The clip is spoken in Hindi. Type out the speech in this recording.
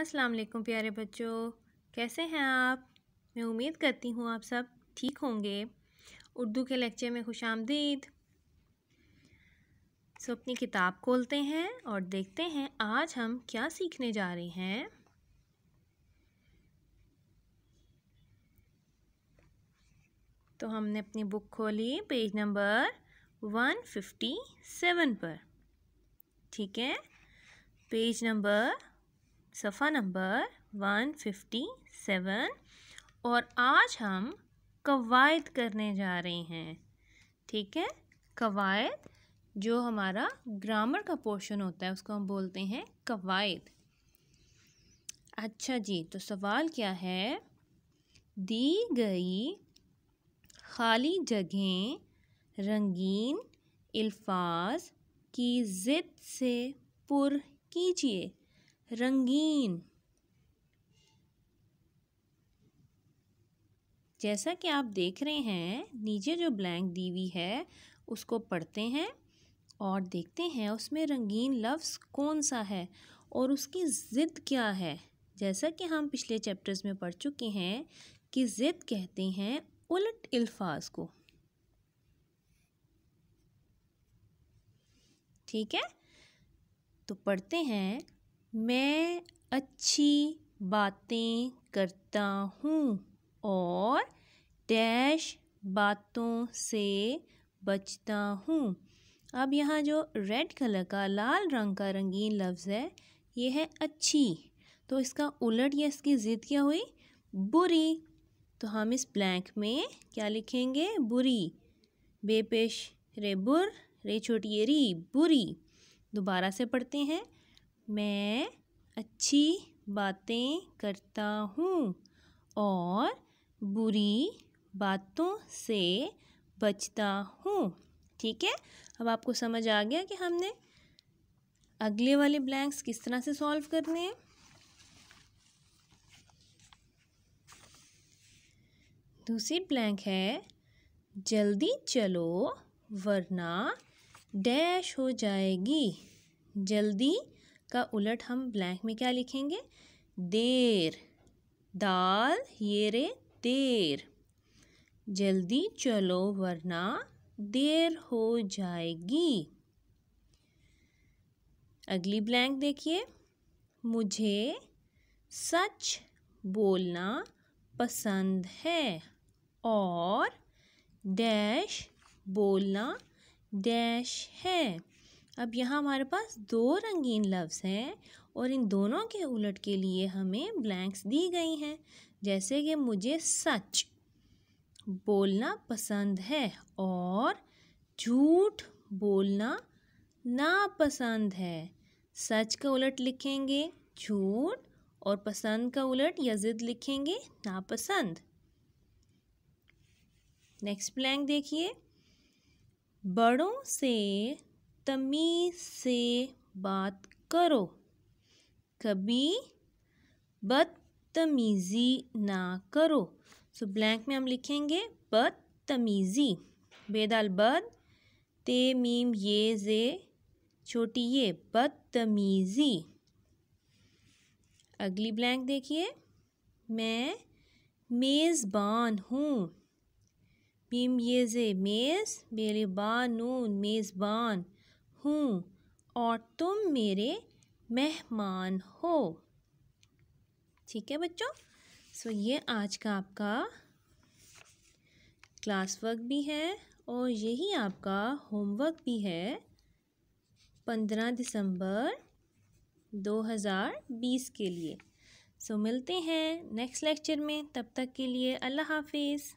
अस्सलाम वालेकुम प्यारे बच्चों कैसे हैं आप मैं उम्मीद करती हूँ आप सब ठीक होंगे उर्दू के लेक्चर में खुश आमदीद सो अपनी किताब खोलते हैं और देखते हैं आज हम क्या सीखने जा रहे हैं तो हमने अपनी बुक खोली page number one fifty seven पर ठीक है पेज नंबर सफ़ा नंबर वन फिफ्टी सेवन और आज हम कवायद करने जा रहे हैं ठीक है कवायद जो हमारा ग्रामर का पोर्शन होता है उसको हम बोलते हैं कवायद अच्छा जी तो सवाल क्या है दी गई खाली जगहें रंगीन अल्फाज की ज़िद से पुर कीजिए रंगीन जैसा कि आप देख रहे हैं नीचे जो ब्लैंक दी हुई है उसको पढ़ते हैं और देखते हैं उसमें रंगीन लफ्ज़ कौन सा है और उसकी ज़िद क्या है जैसा कि हम पिछले चैप्टर्स में पढ़ चुके हैं कि ज़िद कहते हैं उलट अल्फाज को ठीक है तो पढ़ते हैं मैं अच्छी बातें करता हूँ और डैश बातों से बचता हूँ अब यहाँ जो रेड कलर का लाल रंग का रंगीन लफ्ज़ है ये है अच्छी तो इसका उलट या इसकी ज़िद क्या हुई बुरी तो हम इस ब्लैंक में क्या लिखेंगे बुरी बेपेश रे बुर रे छोटी री बुरी दोबारा से पढ़ते हैं मैं अच्छी बातें करता हूँ और बुरी बातों से बचता हूँ ठीक है अब आपको समझ आ गया कि हमने अगले वाले ब्लैंक्स किस तरह से सॉल्व करने हैं दूसरी ब्लैंक है जल्दी चलो वरना डैश हो जाएगी जल्दी का उलट हम ब्लैंक में क्या लिखेंगे देर दाल ये रे देर जल्दी चलो वरना देर हो जाएगी अगली ब्लैंक देखिए मुझे सच बोलना पसंद है और डैश बोलना डैश है अब यहाँ हमारे पास दो रंगीन लफ्स हैं और इन दोनों के उलट के लिए हमें ब्लैंक्स दी गई हैं जैसे कि मुझे सच बोलना पसंद है और झूठ बोलना नापसंद है सच का उलट लिखेंगे झूठ और पसंद का उलट या ज़िद लिखेंगे नापसंद नेक्स्ट ब्लैंक देखिए बड़ों से तमीज़ से बात करो कभी बदतमीज़ी ना करो सो so, ब्लैंक में हम लिखेंगे बदतमीज़ी बेदाल बद ते मीम ये जे छोटी ये बदतमीज़ी अगली ब्लैंक देखिए मैं मेज़बान हूँ मीम ये जे मेज़ मेरे बा नून मेज़बान हूँ और तुम मेरे मेहमान हो ठीक है बच्चों सो ये आज का आपका क्लास वर्क भी है और यही आपका होमवर्क भी है पंद्रह दिसंबर दो हज़ार बीस के लिए सो मिलते हैं नेक्स्ट लेक्चर में तब तक के लिए अल्लाह हाफिज़